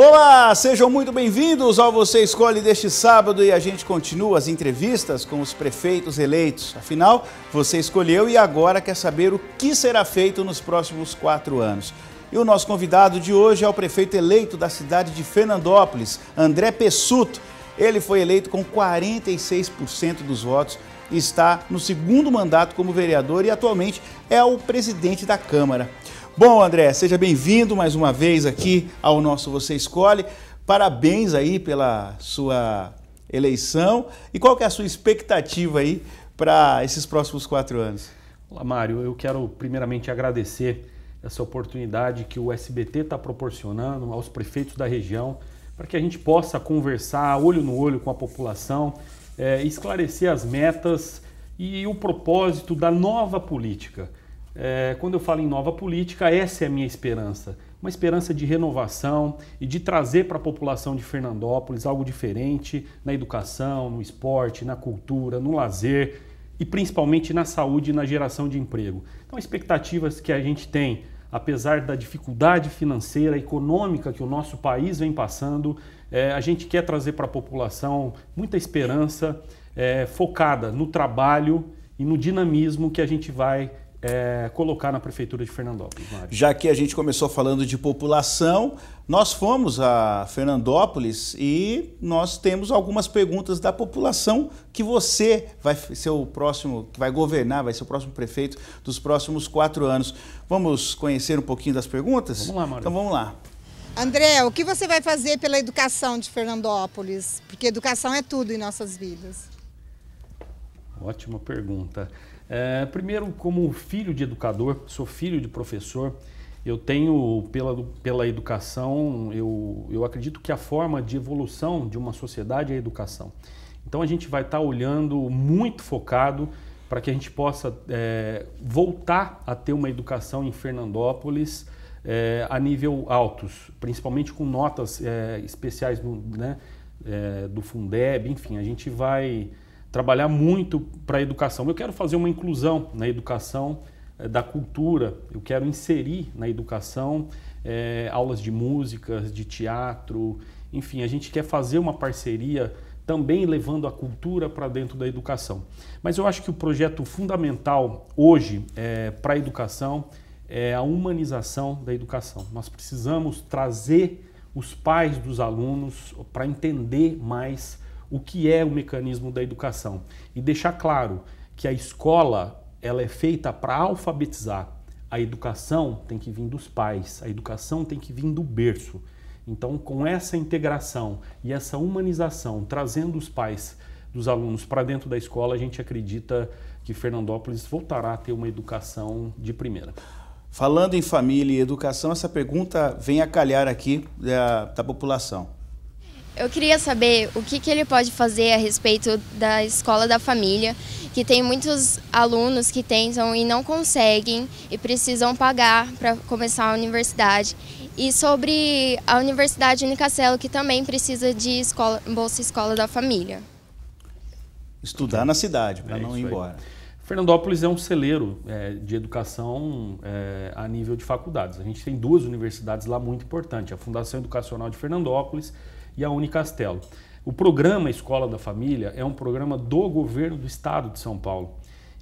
Olá, sejam muito bem-vindos ao Você Escolhe deste sábado e a gente continua as entrevistas com os prefeitos eleitos. Afinal, você escolheu e agora quer saber o que será feito nos próximos quatro anos. E o nosso convidado de hoje é o prefeito eleito da cidade de Fernandópolis, André Pessuto. Ele foi eleito com 46% dos votos e está no segundo mandato como vereador e atualmente é o presidente da Câmara. Bom, André, seja bem-vindo mais uma vez aqui ao nosso Você Escolhe. Parabéns aí pela sua eleição. E qual que é a sua expectativa aí para esses próximos quatro anos? Olá, Mário. Eu quero primeiramente agradecer essa oportunidade que o SBT está proporcionando aos prefeitos da região para que a gente possa conversar olho no olho com a população, é, esclarecer as metas e o propósito da nova política. É, quando eu falo em nova política, essa é a minha esperança. Uma esperança de renovação e de trazer para a população de Fernandópolis algo diferente na educação, no esporte, na cultura, no lazer e principalmente na saúde e na geração de emprego. Então, expectativas que a gente tem, apesar da dificuldade financeira, econômica que o nosso país vem passando, é, a gente quer trazer para a população muita esperança é, focada no trabalho e no dinamismo que a gente vai é, colocar na Prefeitura de Fernandópolis? Mário? Já que a gente começou falando de população, nós fomos a Fernandópolis e nós temos algumas perguntas da população que você vai ser o próximo, que vai governar, vai ser o próximo prefeito dos próximos quatro anos. Vamos conhecer um pouquinho das perguntas? Vamos lá, Mário. Então vamos lá. André, o que você vai fazer pela educação de Fernandópolis? Porque educação é tudo em nossas vidas. Ótima pergunta. É, primeiro, como filho de educador, sou filho de professor, eu tenho, pela, pela educação, eu, eu acredito que a forma de evolução de uma sociedade é a educação. Então a gente vai estar tá olhando muito focado para que a gente possa é, voltar a ter uma educação em Fernandópolis é, a nível altos, principalmente com notas é, especiais do, né, é, do Fundeb, enfim, a gente vai trabalhar muito para a educação. Eu quero fazer uma inclusão na educação é, da cultura, eu quero inserir na educação é, aulas de músicas, de teatro, enfim, a gente quer fazer uma parceria também levando a cultura para dentro da educação. Mas eu acho que o projeto fundamental hoje é, eh, para a educação é a humanização da educação. Nós precisamos trazer os pais dos alunos para entender mais o que é o mecanismo da educação e deixar claro que a escola ela é feita para alfabetizar. A educação tem que vir dos pais, a educação tem que vir do berço. Então, com essa integração e essa humanização, trazendo os pais dos alunos para dentro da escola, a gente acredita que Fernandópolis voltará a ter uma educação de primeira. Falando em família e educação, essa pergunta vem a calhar aqui da, da população. Eu queria saber o que, que ele pode fazer a respeito da escola da família, que tem muitos alunos que tentam e não conseguem e precisam pagar para começar a universidade. E sobre a Universidade Unicastelo, que também precisa de escola, Bolsa Escola da Família. Estudar na cidade, para é não ir embora. Aí. Fernandópolis é um celeiro é, de educação é, a nível de faculdades. A gente tem duas universidades lá muito importantes, a Fundação Educacional de Fernandópolis e a Unicastelo. O programa Escola da Família é um programa do governo do estado de São Paulo.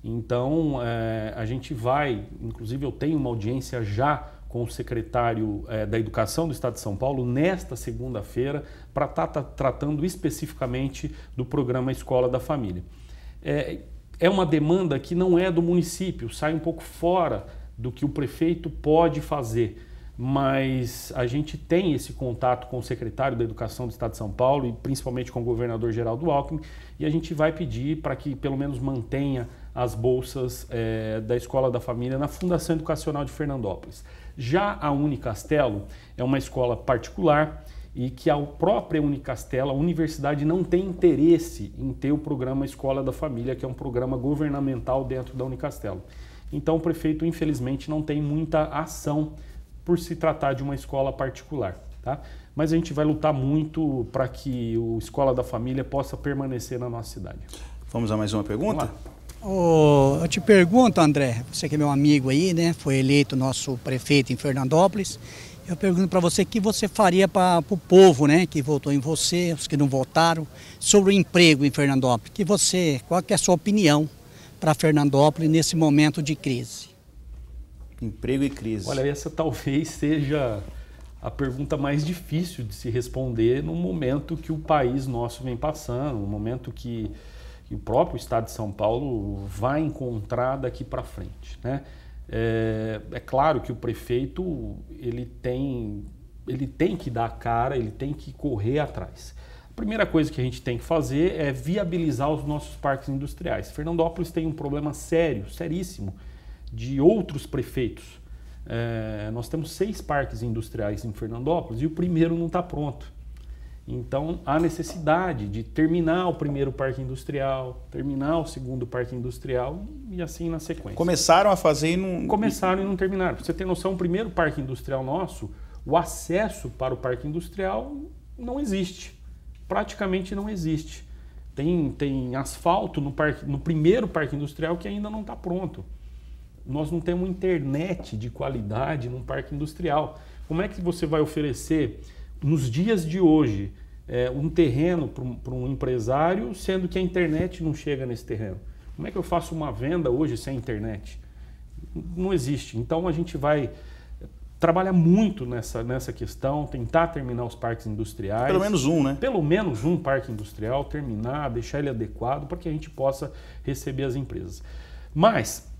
Então, é, a gente vai, inclusive eu tenho uma audiência já com o secretário é, da Educação do Estado de São Paulo nesta segunda-feira para estar tá, tá, tratando especificamente do programa Escola da Família. É, é uma demanda que não é do município, sai um pouco fora do que o prefeito pode fazer mas a gente tem esse contato com o secretário da Educação do Estado de São Paulo e principalmente com o governador Geraldo Alckmin, e a gente vai pedir para que pelo menos mantenha as bolsas é, da Escola da Família na Fundação Educacional de Fernandópolis. Já a Unicastelo é uma escola particular e que a própria Unicastelo, a universidade não tem interesse em ter o programa Escola da Família, que é um programa governamental dentro da Unicastelo. Então o prefeito, infelizmente, não tem muita ação por se tratar de uma escola particular. Tá? Mas a gente vai lutar muito para que o Escola da Família possa permanecer na nossa cidade. Vamos a mais uma pergunta? Oh, eu te pergunto, André, você que é meu amigo aí, né? Foi eleito nosso prefeito em Fernandópolis. Eu pergunto para você o que você faria para o povo, né, que votou em você, os que não votaram, sobre o emprego em Fernandópolis. Que você, qual que é a sua opinião para Fernandópolis nesse momento de crise? Emprego e crise. Olha, essa talvez seja a pergunta mais difícil de se responder no momento que o país nosso vem passando, no momento que, que o próprio Estado de São Paulo vai encontrar daqui para frente. Né? É, é, claro que o prefeito ele tem, ele tem que dar a cara, ele tem que correr atrás. A primeira coisa que a gente tem que fazer é viabilizar os nossos parques industriais. Fernandópolis tem um problema sério, seríssimo, de outros prefeitos. É, nós temos seis parques industriais em Fernandópolis e o primeiro não está pronto. Então há necessidade de terminar o primeiro parque industrial, terminar o segundo parque industrial e assim na sequência. Começaram a fazer e não. Começaram e não terminaram. Pra você tem noção, o primeiro parque industrial nosso, o acesso para o parque industrial não existe. Praticamente não existe. Tem, tem asfalto no, parque, no primeiro parque industrial que ainda não está pronto nós não temos internet de qualidade num parque industrial. Como é que você vai oferecer, nos dias de hoje, é, um terreno para um empresário, sendo que a internet não chega nesse terreno? Como é que eu faço uma venda hoje sem internet? Não existe. Então a gente vai trabalhar muito nessa, nessa questão, tentar terminar os parques industriais. Pelo menos um, né? Pelo menos um parque industrial, terminar, deixar ele adequado para que a gente possa receber as empresas. Mas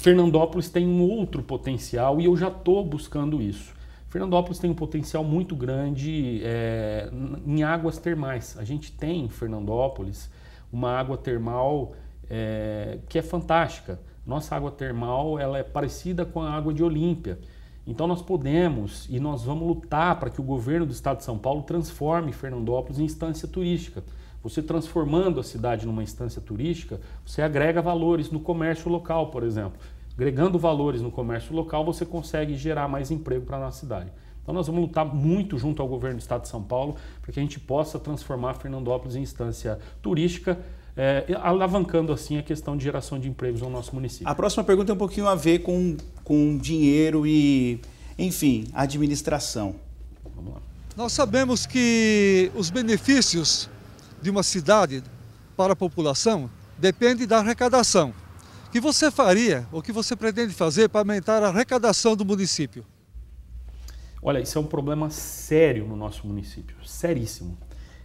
Fernandópolis tem um outro potencial e eu já estou buscando isso. Fernandópolis tem um potencial muito grande é, em águas termais. A gente tem em Fernandópolis uma água termal é, que é fantástica. Nossa água termal ela é parecida com a água de Olímpia. Então nós podemos e nós vamos lutar para que o governo do Estado de São Paulo transforme Fernandópolis em instância turística. Você transformando a cidade numa instância turística, você agrega valores no comércio local, por exemplo. Agregando valores no comércio local, você consegue gerar mais emprego para a nossa cidade. Então nós vamos lutar muito junto ao governo do Estado de São Paulo para que a gente possa transformar Fernandópolis em instância turística, é, alavancando assim a questão de geração de empregos no nosso município. A próxima pergunta tem é um pouquinho a ver com, com dinheiro e, enfim, administração. Vamos lá. Nós sabemos que os benefícios de uma cidade para a população depende da arrecadação. O que você faria, ou que você pretende fazer para aumentar a arrecadação do município? Olha, isso é um problema sério no nosso município, seríssimo.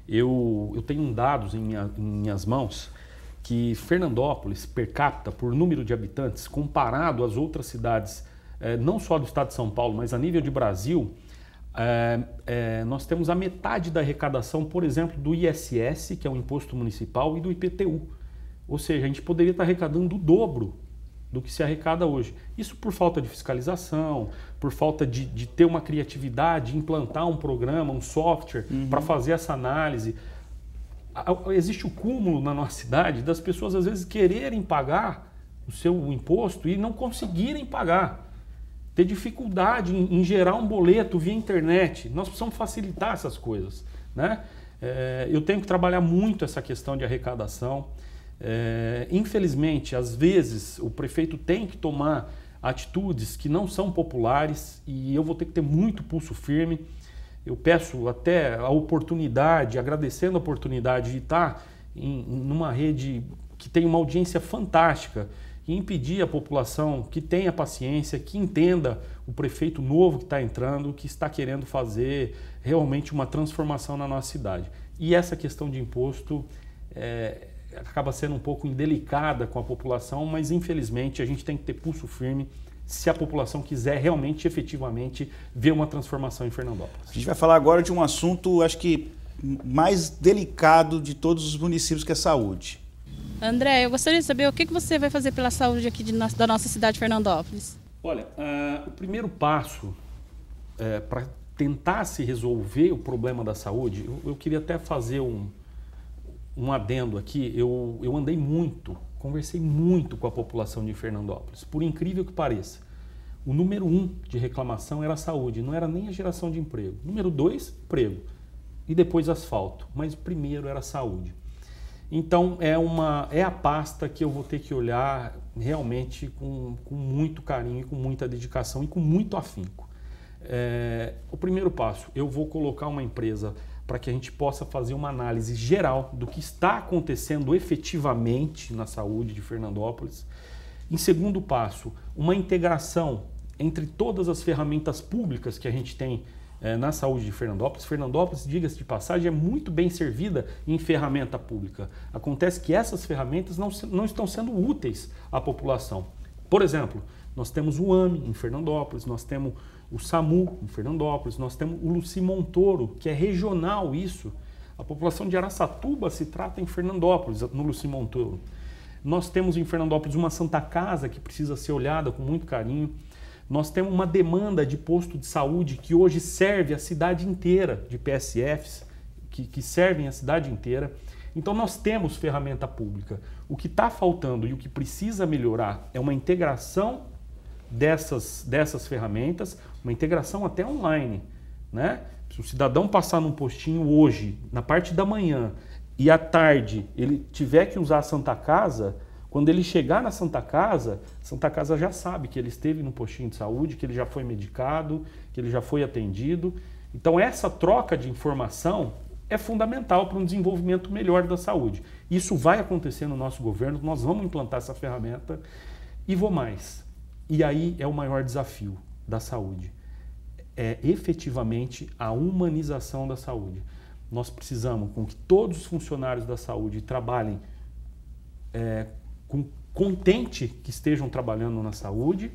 Eu, eu tenho dados em, em minhas mãos que Fernandópolis, per capita, por número de habitantes, comparado às outras cidades, eh, não só do estado de São Paulo, mas a nível de Brasil, é, é, nós temos a metade da arrecadação, por exemplo, do ISS, que é o Imposto Municipal, e do IPTU. Ou seja, a gente poderia estar arrecadando o dobro do que se arrecada hoje. Isso por falta de fiscalização, por falta de, de ter uma criatividade, implantar um programa, um software uhum. para fazer essa análise. Existe o cúmulo na nossa cidade das pessoas às vezes quererem pagar o seu imposto e não conseguirem pagar ter dificuldade em, em gerar um boleto via internet. Nós precisamos facilitar essas coisas. Né? É, eu tenho que trabalhar muito essa questão de arrecadação. É, infelizmente, às vezes, o prefeito tem que tomar atitudes que não são populares e eu vou ter que ter muito pulso firme. Eu peço até a oportunidade, agradecendo a oportunidade de estar em, em uma rede que tem uma audiência fantástica e impedir a população que tenha paciência, que entenda o prefeito novo que está entrando, que está querendo fazer realmente uma transformação na nossa cidade. E essa questão de imposto é, acaba sendo um pouco indelicada com a população, mas infelizmente a gente tem que ter pulso firme se a população quiser realmente, efetivamente, ver uma transformação em Fernandópolis. A gente vai falar agora de um assunto, acho que mais delicado de todos os municípios, que é a saúde. André, eu gostaria de saber o que você vai fazer pela saúde aqui da nossa cidade, Fernandópolis. Olha, uh, o primeiro passo é, para tentar se resolver o problema da saúde, eu, eu queria até fazer um, um adendo aqui. Eu, eu andei muito, conversei muito com a população de Fernandópolis. Por incrível que pareça, o número um de reclamação era a saúde, não era nem a geração de emprego. Número dois, emprego. E depois asfalto. Mas o primeiro era a saúde. Então é uma é a pasta que eu vou ter que olhar realmente com, com muito carinho, com muita dedicação e com muito afinco. É, o primeiro passo, eu vou colocar uma empresa para que a gente possa fazer uma análise geral do que está acontecendo efetivamente na saúde de Fernandópolis. Em segundo passo, uma integração entre todas as ferramentas públicas que a gente tem é, na saúde de Fernandópolis. Fernandópolis, diga-se de passagem, é muito bem servida em ferramenta pública. Acontece que essas ferramentas não, não estão sendo úteis à população. Por exemplo, nós temos o AMI em Fernandópolis, nós temos o SAMU em Fernandópolis, nós temos o Luci Montoro, que é regional isso. A população de Araçatuba se trata em Fernandópolis, no Luci Montoro. Nós temos em Fernandópolis uma Santa Casa que precisa ser olhada com muito carinho. Nós temos uma demanda de posto de saúde que hoje serve a cidade inteira, de PSFs, que, que servem a cidade inteira. Então nós temos ferramenta pública. O que está faltando e o que precisa melhorar é uma integração dessas, dessas ferramentas, uma integração até online. Né? Se o cidadão passar num postinho hoje, na parte da manhã, e à tarde ele tiver que usar a Santa Casa, quando ele chegar na Santa Casa, Santa Casa já sabe que ele esteve no postinho de saúde, que ele já foi medicado, que ele já foi atendido. Então, essa troca de informação é fundamental para um desenvolvimento melhor da saúde. Isso vai acontecer no nosso governo, nós vamos implantar essa ferramenta e vou mais. E aí é o maior desafio da saúde. É efetivamente a humanização da saúde. Nós precisamos com que todos os funcionários da saúde trabalhem é, contente que estejam trabalhando na saúde,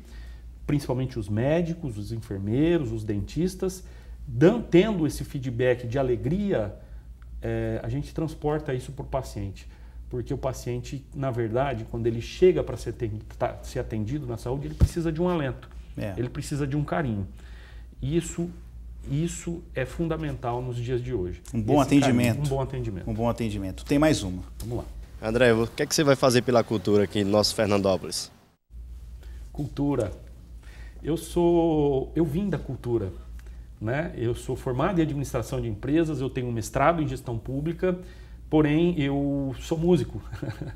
principalmente os médicos, os enfermeiros, os dentistas, dando, tendo esse feedback de alegria, é, a gente transporta isso para o paciente. Porque o paciente, na verdade, quando ele chega para ser, tá, ser, atendido na saúde, ele precisa de um alento, é. ele precisa de um carinho. Isso isso é fundamental nos dias de hoje. Um bom Esse atendimento. Carinho, um bom atendimento. Um bom atendimento. Tem mais uma. Vamos lá. André, o que, é que você vai fazer pela cultura aqui no nosso Fernandópolis? Cultura. Eu sou, eu vim da cultura, né? Eu sou formado em administração de empresas, eu tenho um mestrado em gestão pública, porém eu sou músico.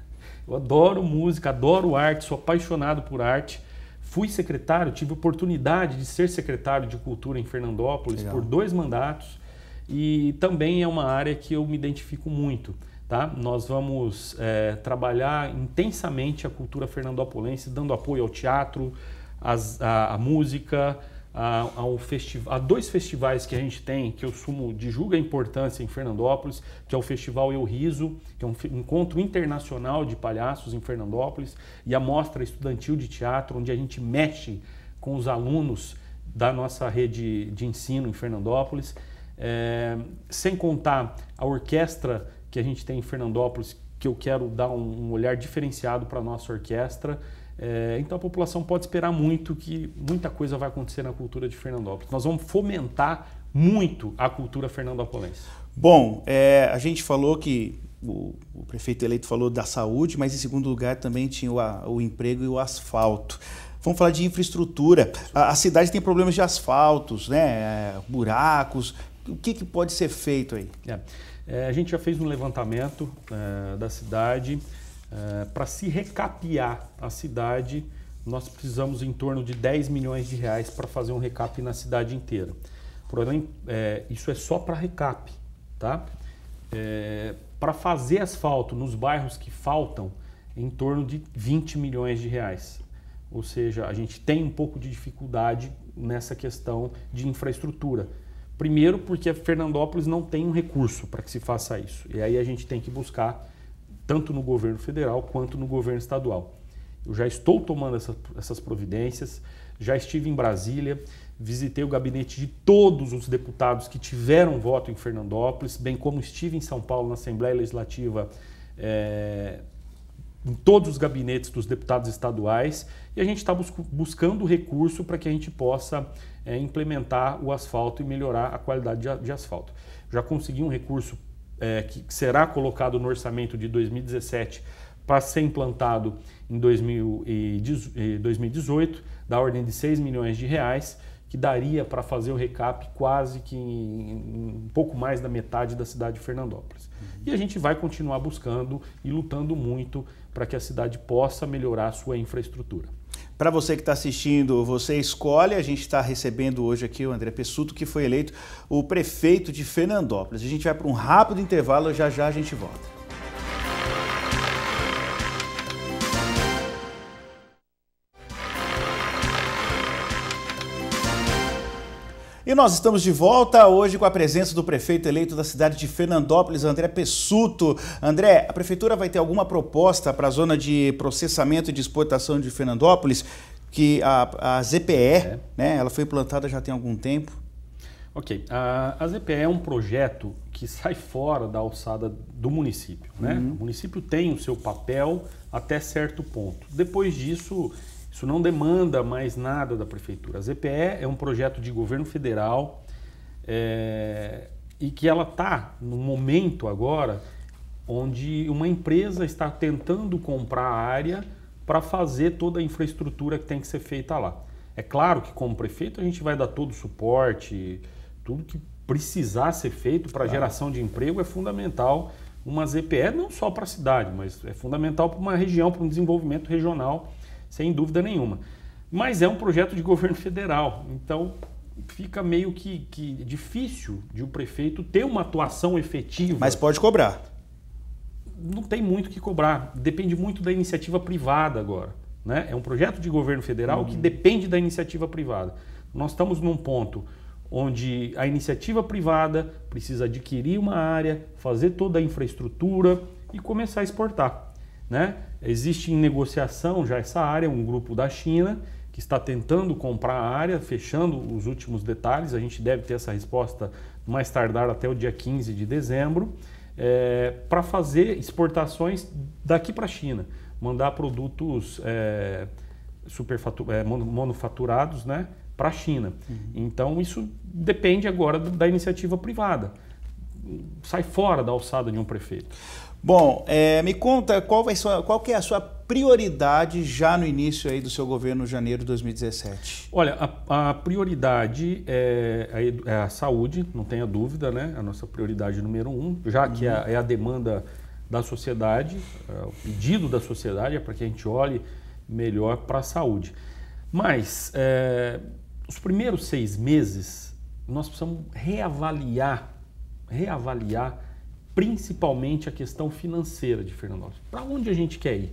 eu adoro música, adoro arte, sou apaixonado por arte. Fui secretário, tive oportunidade de ser secretário de cultura em Fernandópolis Legal. por dois mandatos e também é uma área que eu me identifico muito. Tá? Nós vamos é, trabalhar intensamente a cultura fernandopolense, dando apoio ao teatro, às, à, à, música, a, ao a dois festivais que a gente tem, que eu sumo de julga importância em Fernandópolis, que é o Festival Eu Riso, que é um encontro internacional de palhaços em Fernandópolis, e a Mostra Estudantil de Teatro, onde a gente mexe com os alunos da nossa rede de ensino em Fernandópolis. É, sem contar a orquestra que a gente tem em Fernandópolis, que eu quero dar um, um olhar diferenciado para a nossa orquestra. É, então a população pode esperar muito que muita coisa vai acontecer na cultura de Fernandópolis. Nós vamos fomentar muito a cultura fernandopolense. Bom, é, a gente falou que o, o, prefeito eleito falou da saúde, mas em segundo lugar também tinha o, a, o emprego e o asfalto. Vamos falar de infraestrutura. A, a cidade tem problemas de asfaltos, né? É, buracos. O que, que pode ser feito aí? É. É, a gente já fez um levantamento é, da cidade. É, Para se recapear a cidade, nós precisamos em torno de 10 milhões de reais para fazer um recap na cidade inteira. Porém, é, isso é só para recap, tá? É, para fazer asfalto nos bairros que faltam, em torno de 20 milhões de reais. Ou seja, a gente tem um pouco de dificuldade nessa questão de infraestrutura. Primeiro, porque Fernandópolis não tem um recurso para que se faça isso. E aí a gente tem que buscar, tanto no governo federal quanto no governo estadual. Eu já estou tomando essa, essas providências, já estive em Brasília, visitei o gabinete de todos os deputados que tiveram voto em Fernandópolis, bem como estive em São Paulo na Assembleia Legislativa. É, em todos os gabinetes dos deputados estaduais e a gente está bus buscando recurso para que a gente possa é, implementar o asfalto e melhorar a qualidade de, de asfalto. Já consegui um recurso é, que, que será colocado no orçamento de 2017 para ser implantado em 2018, eh, da ordem de 6 milhões de reais que daria para fazer o recap quase que em, um pouco mais da metade da cidade de Fernandópolis. Uhum. E a gente vai continuar buscando e lutando muito para que a cidade possa melhorar a sua infraestrutura. Para você que está assistindo, você escolhe. A gente está recebendo hoje aqui o André Pessuto, que foi eleito o prefeito de Fernandópolis. A gente vai para um rápido intervalo, já já a gente volta. E nós estamos de volta hoje com a presença do prefeito eleito da cidade de Fernandópolis, André Pessuto. André, a prefeitura vai ter alguma proposta para a zona de processamento e de exportação de Fernandópolis, que a, a ZPE, é. né, ela foi implantada já tem algum tempo. Ok, a, a ZPE é um projeto que sai fora da alçada do município. Né? Uhum. O município tem o seu papel até certo ponto. Depois disso, isso não demanda mais nada da prefeitura. A ZPE é um projeto de governo federal é, e que ela está no momento agora onde uma empresa está tentando comprar a área para fazer toda a infraestrutura que tem que ser feita lá. É claro que como prefeito a gente vai dar todo o suporte, tudo que precisar ser feito para claro. geração de emprego é fundamental uma ZPE não só para a cidade, mas é fundamental para uma região, para um desenvolvimento regional sem dúvida nenhuma. Mas é um projeto de governo federal, então fica meio que, que difícil de o um prefeito ter uma atuação efetiva. Mas pode cobrar. Não tem muito que cobrar, depende muito da iniciativa privada agora. Né? É um projeto de governo federal uhum. que hum. depende da iniciativa privada. Nós estamos num ponto onde a iniciativa privada precisa adquirir uma área, fazer toda a infraestrutura e começar a exportar. Né? Existe em negociação já essa área, um grupo da China que está tentando comprar a área, fechando os últimos detalhes. A gente deve ter essa resposta mais tardar até o dia 15 de dezembro, é, para fazer exportações daqui para a China, mandar produtos é, é, manufaturados né, para a China. Uhum. Então, isso depende agora da iniciativa privada. Sai fora da alçada de um prefeito. Bom, é, me conta qual, qual é a sua prioridade já no início aí do seu governo, janeiro de 2017? Olha, a, a prioridade é a, é a, saúde, não tenha dúvida, né? A nossa prioridade número um, já que é, a, uhum. é a demanda da sociedade, é, o pedido da sociedade é para que a gente olhe melhor para a saúde. Mas é, os primeiros seis meses nós precisamos reavaliar, reavaliar principalmente a questão financeira de Fernando Alves. Para onde a gente quer ir?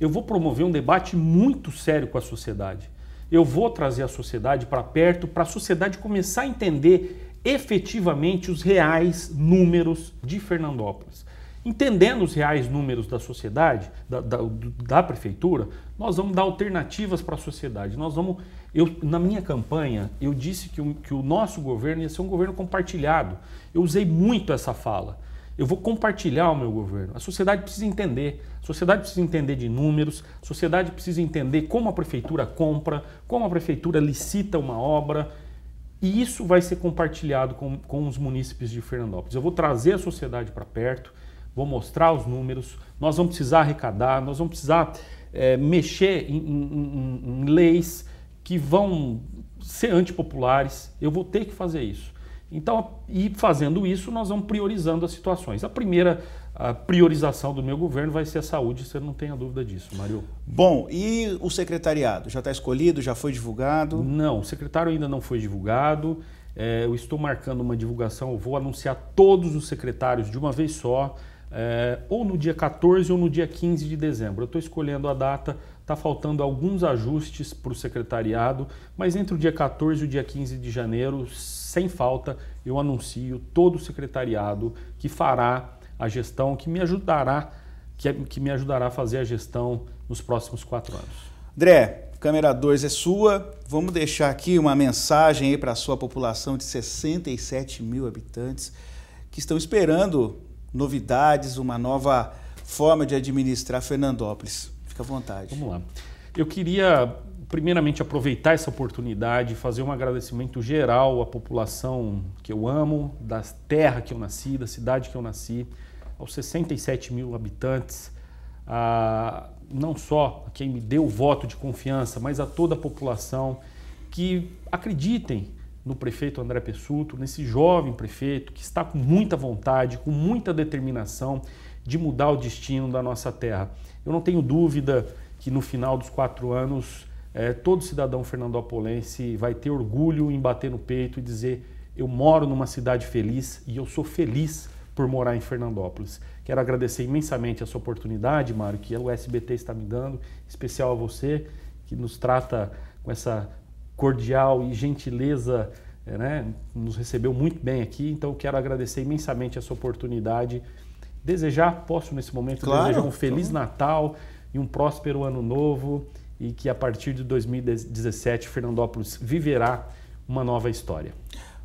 Eu vou promover um debate muito sério com a sociedade. Eu vou trazer a sociedade para perto, para a sociedade começar a entender efetivamente os reais números de Fernandópolis. Entendendo os reais números da sociedade, da, da, da prefeitura, nós vamos dar alternativas para a sociedade. Nós vamos. Eu, na minha campanha, eu disse que o, que o nosso governo ia ser um governo compartilhado. Eu usei muito essa fala. Eu vou compartilhar o meu governo. A sociedade precisa entender. A sociedade precisa entender de números, a sociedade precisa entender como a prefeitura compra, como a prefeitura licita uma obra. E isso vai ser compartilhado com, com os munícipes de Fernandópolis. Eu vou trazer a sociedade para perto, vou mostrar os números, nós vamos precisar arrecadar, nós vamos precisar é, mexer em, em, em, em leis que vão ser antipopulares. Eu vou ter que fazer isso. Então, e fazendo isso, nós vamos priorizando as situações. A primeira a priorização do meu governo vai ser a saúde, você não tenha dúvida disso, Mário. Bom, e o secretariado? Já está escolhido? Já foi divulgado? Não, o secretário ainda não foi divulgado. É, eu estou marcando uma divulgação, eu vou anunciar todos os secretários de uma vez só, é, ou no dia 14 ou no dia 15 de dezembro. Eu estou escolhendo a data Está faltando alguns ajustes para o secretariado, mas entre o dia 14 e o dia 15 de janeiro, sem falta, eu anuncio todo o secretariado que fará a gestão, que me ajudará, que, é, que me ajudará a fazer a gestão nos próximos quatro anos. André, câmera 2 é sua. Vamos deixar aqui uma mensagem para a sua população de 67 mil habitantes que estão esperando novidades, uma nova forma de administrar Fernandópolis. Fica à vontade. Vamos lá. Eu queria, primeiramente, aproveitar essa oportunidade e fazer um agradecimento geral à população que eu amo, da terra que eu nasci, da cidade que eu nasci, aos 67 mil habitantes, a, não só a quem me deu o voto de confiança, mas a toda a população que acreditem no prefeito André Pessuto, nesse jovem prefeito que está com muita vontade, com muita determinação de mudar o destino da nossa terra. Eu não tenho dúvida que no final dos quatro anos, é, todo cidadão fernandopolense vai ter orgulho em bater no peito e dizer: eu moro numa cidade feliz e eu sou feliz por morar em Fernandópolis. Quero agradecer imensamente essa oportunidade, Mário, que o SBT está me dando, em especial a você, que nos trata com essa cordial e gentileza, é, né? nos recebeu muito bem aqui. Então, quero agradecer imensamente essa oportunidade desejar, posso nesse momento claro, desejar um Feliz claro. Natal e um próspero Ano Novo e que a partir de 2017 Fernandópolis viverá uma nova história.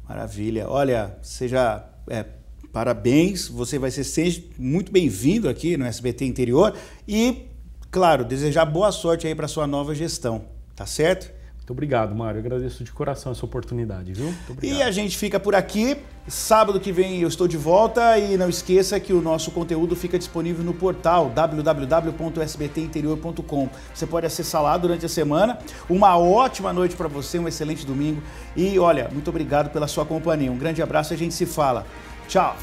Maravilha. Olha, seja é, parabéns, você vai ser sempre muito bem-vindo aqui no SBT Interior e, claro, desejar boa sorte aí para sua nova gestão, tá certo? Muito obrigado, Mário. Eu agradeço de coração essa oportunidade, viu? E a gente fica por aqui. Sábado que vem eu estou de volta e não esqueça que o nosso conteúdo fica disponível no portal www.sbtinterior.com. Você pode acessar lá durante a semana. Uma ótima noite para você, um excelente domingo e olha, muito obrigado pela sua companhia. Um grande abraço e a gente se fala. Tchau.